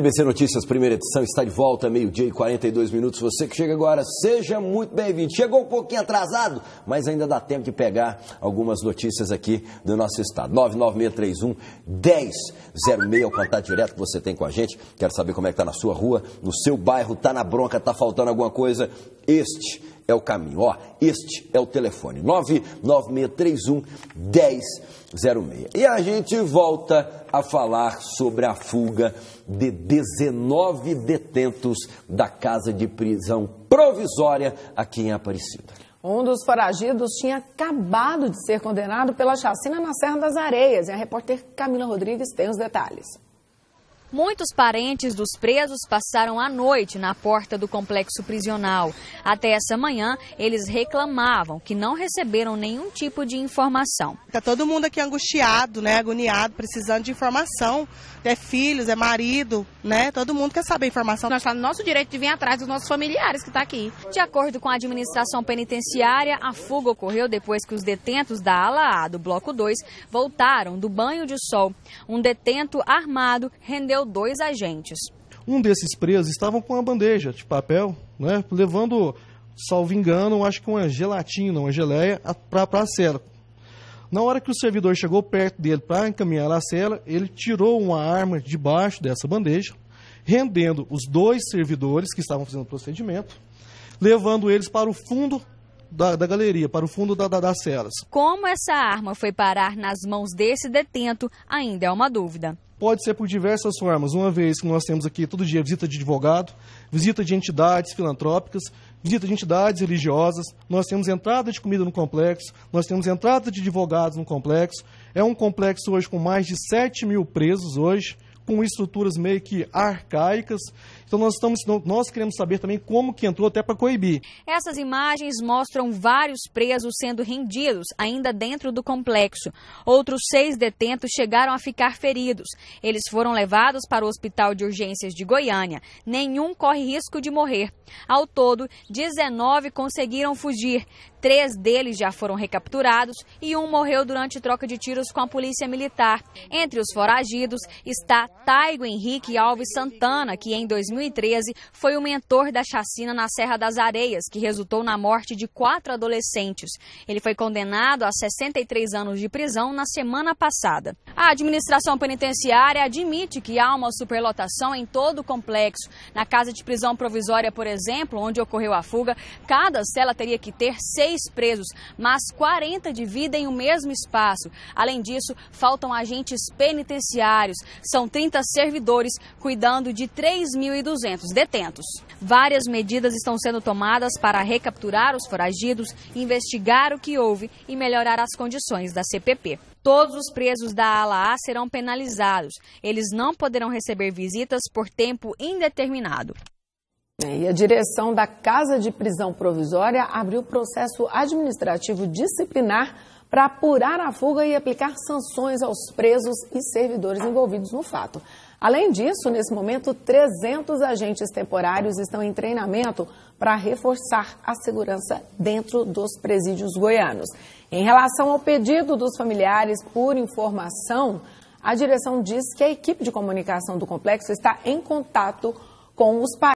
TBC Notícias, primeira edição, está de volta, meio-dia e 42 minutos. Você que chega agora, seja muito bem-vindo. Chegou um pouquinho atrasado, mas ainda dá tempo de pegar algumas notícias aqui do nosso estado. 99631 1006 é o contato direto que você tem com a gente. Quero saber como é que está na sua rua, no seu bairro, está na bronca, está faltando alguma coisa. Este é o caminho. Ó, este é o telefone: 99631 1006. E a gente volta a falar sobre a fuga de 19 detentos da casa de prisão provisória aqui em Aparecida. Um dos foragidos tinha acabado de ser condenado pela chacina na Serra das Areias. E a repórter Camila Rodrigues tem os detalhes. Muitos parentes dos presos passaram a noite na porta do complexo prisional. Até essa manhã, eles reclamavam que não receberam nenhum tipo de informação. Está todo mundo aqui angustiado, né, agoniado, precisando de informação. É filhos, é marido, né? Todo mundo quer saber informação. Nós está no nosso direito de vir atrás dos nossos familiares que está aqui. De acordo com a administração penitenciária, a fuga ocorreu depois que os detentos da ala A do bloco 2 voltaram do banho de sol. Um detento armado rendeu prendeu dois agentes. Um desses presos estava com uma bandeja de papel, né, levando, salvo engano, acho que uma gelatina, uma geleia, para a cela. Na hora que o servidor chegou perto dele para encaminhar a cela, ele tirou uma arma debaixo dessa bandeja, rendendo os dois servidores que estavam fazendo o procedimento, levando eles para o fundo da, da, galeria, para o fundo da, da, das celas. Como essa arma foi parar nas mãos desse detento ainda é uma dúvida pode ser por diversas formas, uma vez que nós temos aqui todo dia visita de advogado, visita de entidades filantrópicas, visita de entidades religiosas, nós temos entrada de comida no complexo, nós temos entrada de advogados no complexo. É um complexo hoje com mais de 7 mil presos hoje com estruturas meio que arcaicas. Então nós estamos, nós queremos saber também como que entrou até para coibir. Essas imagens mostram vários presos sendo rendidos ainda dentro do complexo. Outros seis detentos chegaram a ficar feridos. Eles foram levados para o Hospital de Urgências de Goiânia. Nenhum corre risco de morrer. Ao todo, 19 conseguiram fugir. Três deles já foram recapturados e um morreu durante troca de tiros com a polícia militar. Entre os foragidos está Taigo Henrique Alves Santana, que em 2013 foi o mentor da chacina na Serra das Areias, que resultou na morte de quatro adolescentes. Ele foi condenado a 63 anos de prisão na semana passada. A administração penitenciária admite que há uma superlotação em todo o complexo. Na casa de prisão provisória, por exemplo, onde ocorreu a fuga, cada cela teria que ter seis presos, mas 40 dividem o mesmo espaço. Além disso, faltam agentes penitenciários. São 30 30 servidores cuidando de 3.200 detentos. Várias medidas estão sendo tomadas para recapturar os foragidos, investigar o que houve e melhorar as condições da CPP. Todos os presos da ala A serão penalizados. Eles não poderão receber visitas por tempo indeterminado. E a direção da Casa de Prisão Provisória abriu processo administrativo disciplinar para apurar a fuga e aplicar sanções aos presos e servidores envolvidos no fato. Além disso, nesse momento, 300 agentes temporários estão em treinamento para reforçar a segurança dentro dos presídios goianos. Em relação ao pedido dos familiares por informação, a direção diz que a equipe de comunicação do complexo está em contato com os parentes.